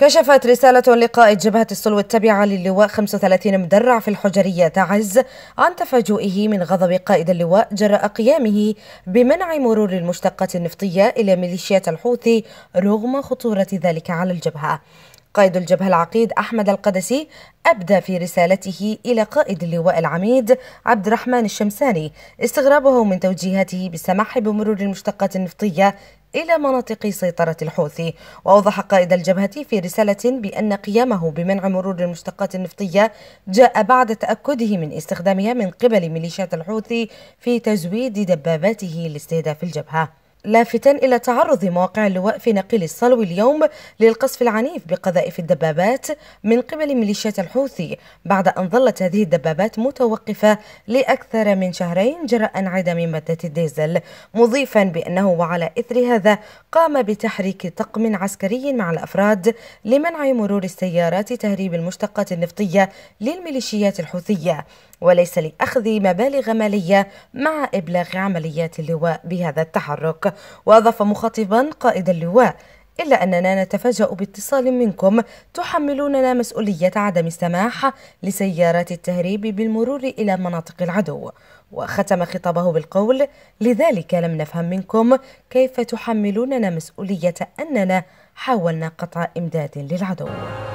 كشفت رسالة لقائد جبهة الصلو التابعة للواء 35 مدرع في الحجرية تعز عن تفاجئه من غضب قائد اللواء جراء قيامه بمنع مرور المشتقات النفطية إلى ميليشيات الحوثي رغم خطورة ذلك على الجبهة قائد الجبهة العقيد أحمد القدسي أبدى في رسالته إلى قائد اللواء العميد عبد الرحمن الشمساني استغرابه من توجيهاته بالسماح بمرور المشتقات النفطية إلى مناطق سيطرة الحوثي وأوضح قائد الجبهة في رسالة بأن قيامه بمنع مرور المشتقات النفطية جاء بعد تأكده من استخدامها من قبل ميليشيات الحوثي في تزويد دباباته لاستهداف الجبهة لافتا إلى تعرض مواقع اللواء في نقيل الصلو اليوم للقصف العنيف بقذائف الدبابات من قبل ميليشيات الحوثي بعد أن ظلت هذه الدبابات متوقفة لأكثر من شهرين جراء انعدام مادة الديزل مضيفا بأنه وعلى إثر هذا قام بتحريك طقم عسكري مع الأفراد لمنع مرور السيارات تهريب المشتقات النفطية للميليشيات الحوثية وليس لأخذ مبالغ مالية مع إبلاغ عمليات اللواء بهذا التحرك وأضاف مخاطبا قائد اللواء إلا أننا نتفاجأ باتصال منكم تحملوننا مسؤولية عدم السماح لسيارات التهريب بالمرور إلى مناطق العدو وختم خطابه بالقول لذلك لم نفهم منكم كيف تحملوننا مسؤولية أننا حاولنا قطع إمداد للعدو